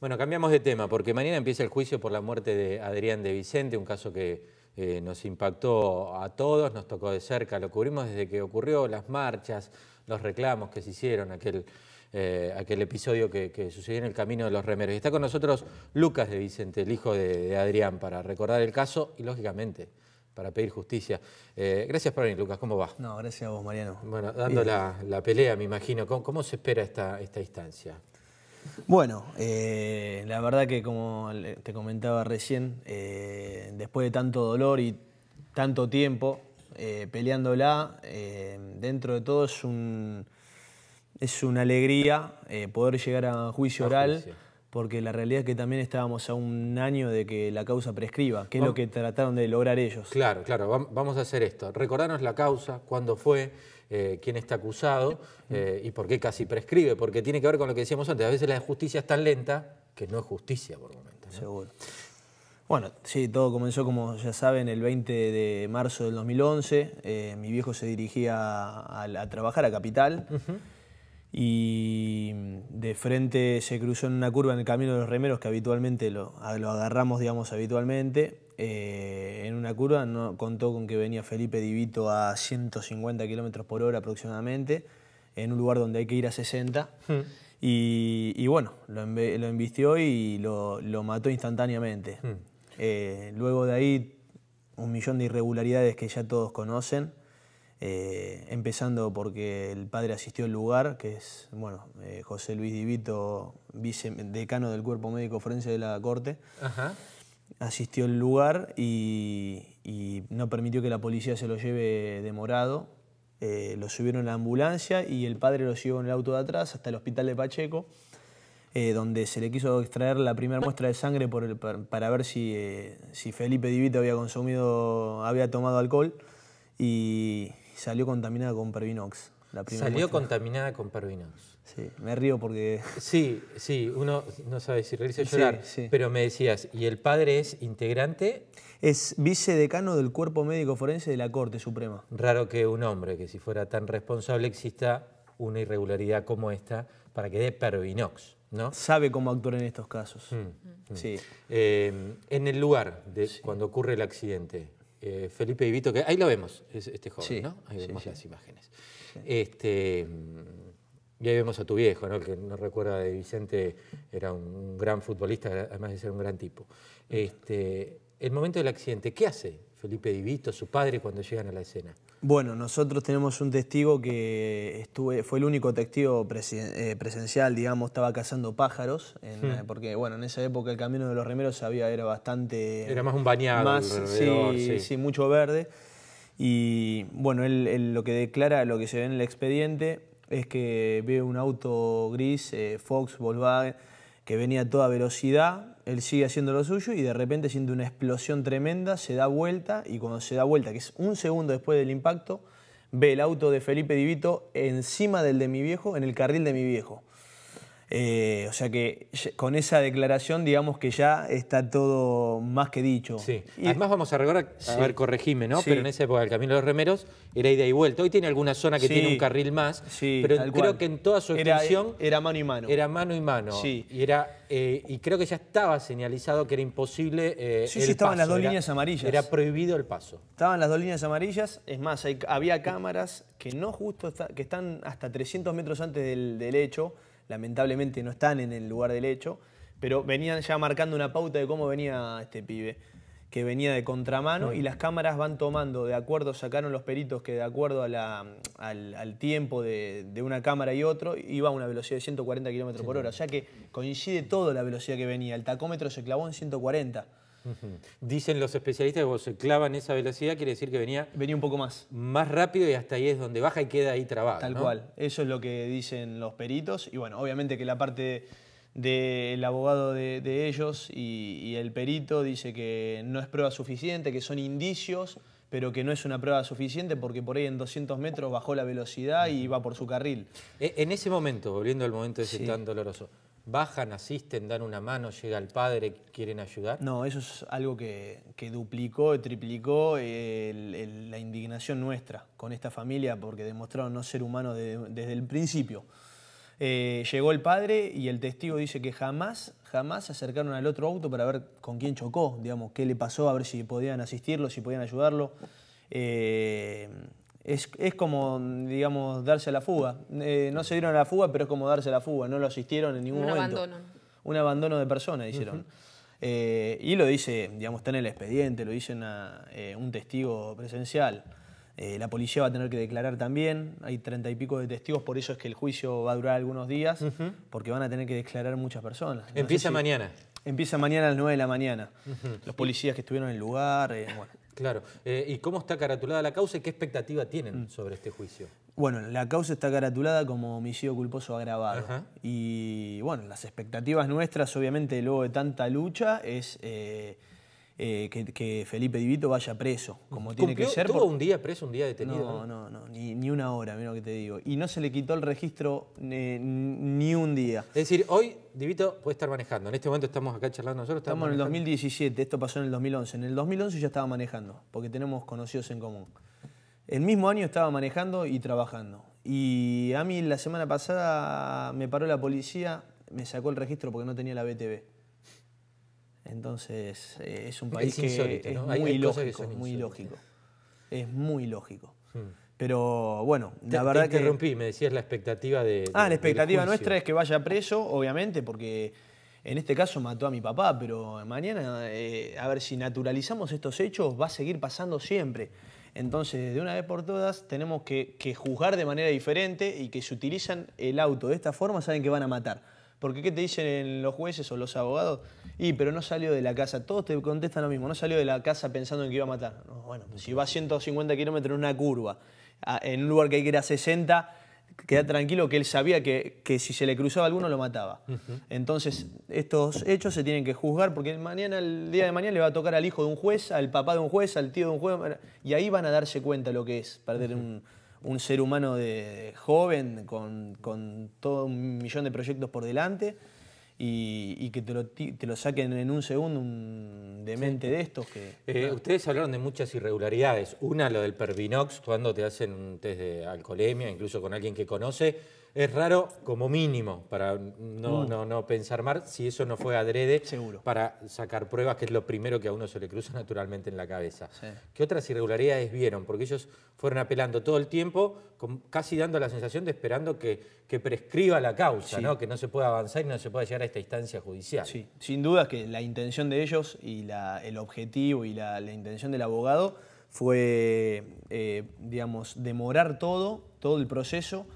Bueno, cambiamos de tema porque mañana empieza el juicio por la muerte de Adrián de Vicente, un caso que eh, nos impactó a todos, nos tocó de cerca, lo cubrimos desde que ocurrió, las marchas, los reclamos que se hicieron, aquel, eh, episodio que, sucedió en el Camino de los Remeros. Y está con nosotros Lucas de Vicente, el hijo de, Adrián, para recordar el caso y lógicamente para pedir justicia. Eh, gracias por venir, Lucas. ¿Cómo va? No, gracias a vos, Mariano. Bueno, dando la, pelea, me imagino. ¿Cómo, se espera esta instancia? Bueno, eh, la verdad que como te comentaba recién, eh, después de tanto dolor y tanto tiempo eh, peleándola, dentro de todo es, un, es una alegría poder llegar a juicio oral porque la realidad es que también estábamos a un año de que la causa prescriba, que es lo que trataron de lograr ellos. Claro, claro, vamos a hacer esto. Recordarnos la causa, cuándo fue, eh, quién está acusado eh, y por qué casi prescribe, porque tiene que ver con lo que decíamos antes, a veces la justicia es tan lenta que no es justicia por momentos. ¿no? Seguro. Bueno, sí, todo comenzó, como ya saben, el 20 de marzo del 2011. Eh, mi viejo se dirigía a, trabajar a Capital y mm, de frente se cruzó en una curva en el camino de los remeros que habitualmente lo, agarramos, digamos, habitualmente. Eh, en una curva no, contó con que venía Felipe Divito a 150 kilómetros por hora aproximadamente, en un lugar donde hay que ir a 60. Hmm. Y, bueno, lo, lo embistió y lo, mató instantáneamente. Hmm. Eh, luego de ahí, un millón de irregularidades que ya todos conocen. Eh, empezando porque el padre asistió al lugar, que es bueno, eh, José Luis Divito, decano del Cuerpo Médico Forense de la Corte. Asistió al lugar y, no permitió que la policía se lo lleve demorado. Eh, lo subieron a la ambulancia y el padre lo llevó en el auto de atrás hasta el hospital de Pacheco, donde se le quiso extraer la primera muestra de sangre para, ver si, Felipe Divito había consumido, había tomado alcohol. Y salió contaminada con Pervinox. salió contaminada con Pervinox. Sí, me río porque... Sí, sí, uno no sabe si reírse o llorar, pero me decías, ¿y el padre es integrante? Es vicedecano del Cuerpo Médico Forense de la Corte Suprema. Raro que un hombre que si fuera tan responsable exista una irregularidad como esta para que dé Pervinox. ¿No? Sabe cómo actuar en estos casos. Mm, mm. Sí. Eh, en el lugar de cuando ocurre el accidente, eh, Felipe Ibito, que ahí lo vemos, este joven, ¿no? Ahí vemos las imágenes. Este, mm, y ahí vemos a tu viejo, ¿no? que no recuerda de Vicente, era un gran futbolista, además de ser un gran tipo. Este, el momento del accidente, ¿qué hace Felipe Divito, su padre, cuando llegan a la escena? Bueno, nosotros tenemos un testigo que fue el único testigo eh, presencial, digamos, estaba cazando pájaros, hmm. eh, porque bueno, en esa época el camino de los remeros era bastante... Era más un bañado. Más, sí, mucho verde. Y bueno, él, lo que declara, lo que se ve en el expediente, es que ve un auto gris, eh, Fox, Volkswagen, que venía a toda velocidad, él sigue haciendo lo suyo y de repente siente una explosión tremenda, se da vuelta y cuando se da vuelta, que es un segundo después del impacto, ve el auto de Felipe Divito encima del de mi viejo, en el carril de mi viejo. Eh, o sea que con esa declaración digamos que ya está todo más que dicho. Sí. Y Además vamos a recordar, a ver, corregime, ¿no? Pero en esa época el Camino de los Remeros era ida y vuelta. Hoy tiene alguna zona que tiene un carril más, pero creo que en toda su extensión... Era, mano y mano. Era mano y mano. Sí. Y, era, eh, y creo que ya estaba señalizado que era imposible eh, Sí, sí, estaban las dos líneas amarillas. Era prohibido el paso. Estaban las dos líneas amarillas. Es más, había cámaras que no justo, que están hasta 300 metros antes del, del hecho lamentablemente no están en el lugar del hecho, pero venían ya marcando una pauta de cómo venía este pibe, que venía de contramano y mm. las cámaras van tomando, de acuerdo, sacaron los peritos que de acuerdo al, tiempo de, de, una cámara y otro, iba a una velocidad de 140 km por hora, o sea que coincide todo la velocidad que venía, el tacómetro se clavó en 140 Dicen los especialistas que cuando se clavan esa velocidad quiere decir que venía... Venía un poco más. Más rápido y hasta ahí es donde baja y queda ahí trabado. Tal cual, eso es lo que dicen los peritos. Y bueno, obviamente que la parte del abogado de, ellos y, el perito dice que no es prueba suficiente, que son indicios, pero que no es una prueba suficiente porque por ahí en 200 metros bajó la velocidad y iba por su carril. E, en ese momento, volviendo al momento de ese tan doloroso, bajan, asisten, dan una mano, llega el padre, quieren ayudar? No, eso es algo que, que duplicó, triplicó eh, la indignación nuestra con esta familia porque demostraron no ser humanos desde el principio. Eh, llegó el padre y el testigo dice que jamás, jamás se acercaron al otro auto para ver con quién chocó, digamos, qué le pasó, a ver si podían asistirlo, si podían ayudarlo. Eh, es, como, digamos, darse la fuga. Eh, no se dieron a la fuga, pero es como darse la fuga, no lo asistieron en ningún Un momento. Abandono. Un abandono de personas, dijeron. Eh, y lo dice, digamos, está en el expediente, lo dice eh, un testigo presencial. la policía va a tener que declarar también, hay treinta y pico de testigos, por eso es que el juicio va a durar algunos días, porque van a tener que declarar muchas personas. Empieza mañana. Empieza mañana a las nueve de la mañana. Los policías que estuvieron en el lugar, bueno. Claro. Eh, ¿Y cómo está caratulada la causa y qué expectativa tienen mm. sobre este juicio? Bueno, la causa está caratulada como homicidio culposo agravado. Y bueno, las expectativas nuestras, obviamente, luego de tanta lucha, es eh, eh, que, Felipe Divito vaya preso, como tiene que ser. ¿Tuvo un día preso, un día detenido? No, no, no, ni, una hora, mira lo que te digo. Y no se le quitó el registro eh, ni un día. Es decir, hoy Divito puede estar manejando. En este momento estamos acá charlando nosotros. Estamos, estamos en el 2017, esto pasó en el 2011. En el 2011 ya estaba manejando, porque tenemos conocidos en común. El mismo año estaba manejando y trabajando. Y a mí la semana pasada me paró la policía, me sacó el registro porque no tenía la BTV. Entonces eh, es un país que es muy lógico, Es muy lógico. Hmm. Pero bueno, la verdad te interrumpí, me decías la expectativa de... Ah, la expectativa nuestra es que vaya preso, obviamente, porque en este caso mató a mi papá, pero mañana, eh, a ver, si naturalizamos estos hechos, va a seguir pasando siempre. Entonces, de una vez por todas, tenemos que, que juzgar de manera diferente y que si utilizan el auto de esta forma, saben que van a matar. Porque ¿qué te dicen los jueces o los abogados? Y, pero no salió de la casa. Todos te contestan lo mismo. No salió de la casa pensando en que iba a matar. bueno, si va a 150 kilómetros en una curva, en un lugar que hay que ir 60, queda tranquilo que él sabía que, si se le cruzaba alguno lo mataba. Entonces, estos hechos se tienen que juzgar porque mañana, el día de mañana, le va a tocar al hijo de un juez, al papá de un juez, al tío de un juez, y ahí van a darse cuenta lo que es perder un un ser humano de, joven con, todo un millón de proyectos por delante y, que te lo, te lo, saquen en un segundo un demente de estos que... Eh, ustedes hablaron de muchas irregularidades. Una, lo del Pervinox, cuando te hacen un test de alcoholemia, incluso con alguien que conoce es raro como mínimo, para mm. no, pensar mal, si eso no fue adrede, para sacar pruebas, que es lo primero que a uno se le cruza naturalmente en la cabeza. ¿Qué otras irregularidades vieron? Porque ellos fueron apelando todo el tiempo, casi dando la sensación de esperando que, prescriba la causa, ¿no? que no se pueda avanzar y no se pueda llegar a esta instancia judicial. Sí, sin duda que la intención de ellos y el objetivo y la, intención del abogado fue, eh, digamos, demorar todo, todo el proceso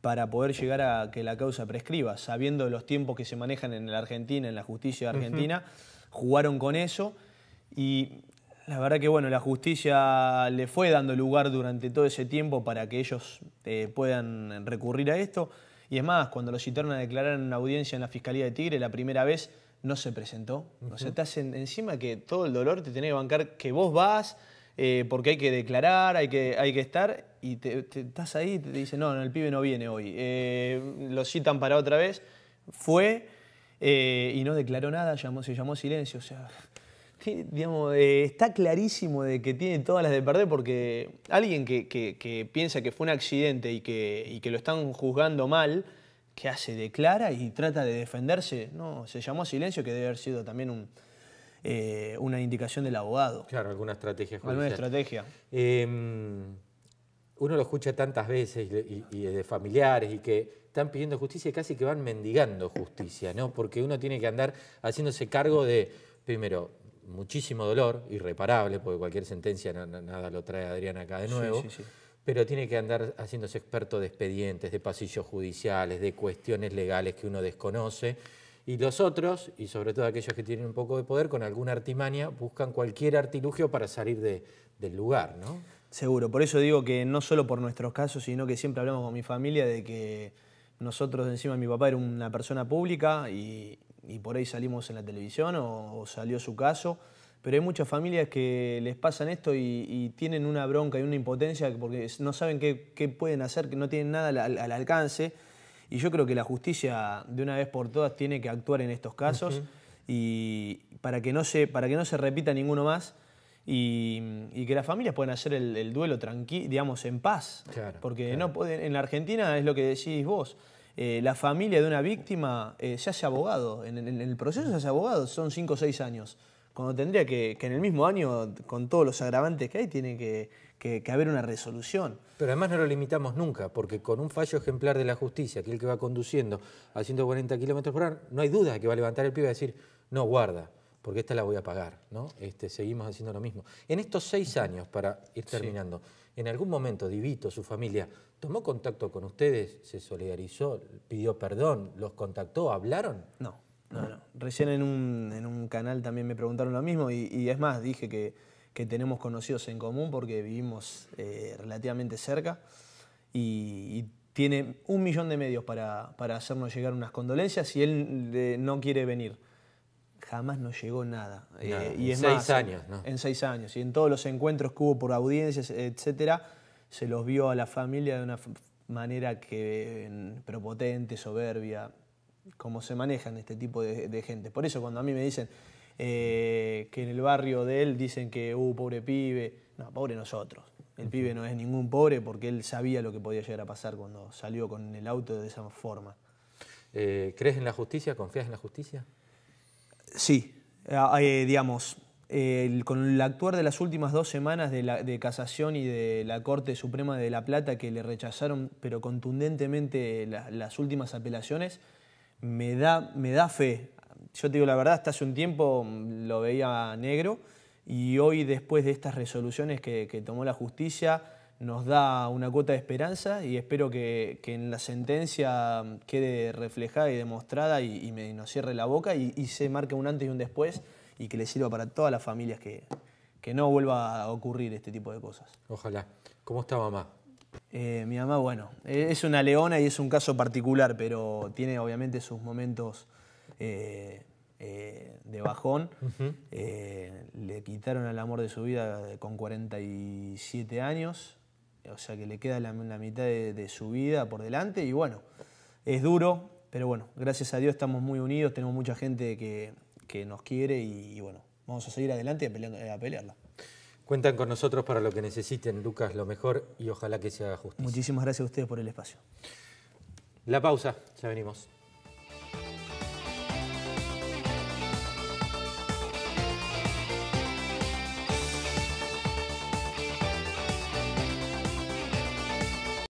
para poder llegar a que la causa prescriba, sabiendo los tiempos que se manejan en la Argentina, en la justicia argentina, jugaron con eso y la verdad que bueno, la justicia le fue dando lugar durante todo ese tiempo para que ellos eh, puedan recurrir a esto. Y es más, cuando los citaron a declarar en una audiencia en la Fiscalía de Tigre, la primera vez no se presentó. O sea, estás encima que todo el dolor te tiene que bancar que vos vas, eh, porque hay que declarar, hay que, hay que estar, y estás ahí y te dicen, no, el pibe no viene hoy. Eh, lo citan para otra vez, fue eh, y no declaró nada, se llamó silencio. O sea, digamos, está clarísimo de que tiene todas las de perder porque alguien que, piensa que fue un accidente y que, que lo están juzgando mal, que hace? Declara y trata de defenderse. No, se llamó silencio, que debe haber sido también un eh, una indicación del abogado. Claro, alguna estrategia judicial. Alguna estrategia. Em, uno lo escucha tantas veces y, de familiares y que están pidiendo justicia y casi que van mendigando justicia, ¿no? Porque uno tiene que andar haciéndose cargo de, primero, muchísimo dolor, irreparable, porque cualquier sentencia nada lo trae Adrián acá de nuevo. pero tiene que andar haciéndose experto de expedientes, de pasillos judiciales, de cuestiones legales que uno desconoce y los otros, y sobre todo aquellos que tienen un poco de poder, con alguna artimaña, buscan cualquier artilugio para salir del lugar, ¿no? Seguro, por eso digo que no solo por nuestros casos, sino que siempre hablamos con mi familia de que nosotros encima mi papá era una persona pública y, y por ahí salimos en la televisión o, salió su caso, pero hay muchas familias que les pasan esto y, tienen una bronca y una impotencia porque no saben qué, pueden hacer, que no tienen nada al alcance y yo creo que la justicia, de una vez por todas, tiene que actuar en estos casos y para que, no se, para que no se repita ninguno más. Y, que las familias puedan hacer el, duelo tranqui digamos, en paz. Porque No, en la Argentina es lo que decís vos. Eh, la familia de una víctima eh, se hace abogado, en, el proceso se hace abogado, son cinco o seis años, cuando tendría que, que en el mismo año, con todos los agravantes que hay, tiene que, que, que haber una resolución. Pero además no lo limitamos nunca, porque con un fallo ejemplar de la justicia, aquel que va conduciendo a 140 kilómetros por hora, no hay duda de que va a levantar el pibe y decir, no, guarda, porque esta la voy a pagar, ¿no? Este, seguimos haciendo lo mismo. En estos seis años, para ir terminando, en algún momento Divito, su familia, tomó contacto con ustedes, se solidarizó, pidió perdón, los contactó, hablaron. No, no, no. Recién en un, canal también me preguntaron lo mismo y es más, dije que que tenemos conocidos en común porque vivimos eh, relativamente cerca y, tiene un millón de medios para, para hacernos llegar unas condolencias y él eh, no quiere venir. Jamás nos llegó nada. Eh, y en es seis años, ¿no? En seis años. Y en todos los encuentros que hubo por audiencias, etcétera, se los vio a la familia de una manera que mm, propotente soberbia, cómo se manejan este tipo de, de gente. Por eso cuando a mí me dicen, eh, que en el barrio de él dicen que, uh, pobre pibe, no, pobre nosotros. El pibe no es ningún pobre porque él sabía lo que podía llegar a pasar cuando salió con el auto de esa forma. Eh, ¿Crees en la justicia? ¿Confías en la justicia? Sí, ah, eh, digamos, con el actuar de las últimas dos semanas de, la, casación y de la Corte Suprema de La Plata, que le rechazaron, pero contundentemente, las últimas apelaciones, me da, me da fe yo te digo la verdad, hasta hace un tiempo mm, lo veía negro y hoy después de estas resoluciones que, tomó la justicia nos da una cuota de esperanza y espero que, en la sentencia mm, quede reflejada y demostrada y, me, nos cierre la boca y, se marque un antes y un después y que le sirva para todas las familias que, no vuelva a ocurrir este tipo de cosas. Ojalá. ¿Cómo está mamá? Eh, mi mamá, bueno, e, es una leona y es un caso particular, pero tiene obviamente sus momentos eh, eh, de bajón. Eh, le quitaron el amor de su vida con 47 años, o sea que le queda la, mitad de, su vida por delante y bueno, es duro, pero bueno, gracias a Dios estamos muy unidos, tenemos mucha gente que, nos quiere y, bueno, vamos a seguir adelante a, a pelearla. Cuentan con nosotros para lo que necesiten, Lucas, lo mejor y ojalá que se haga Muchísimas gracias a ustedes por el espacio. La pausa, ya venimos.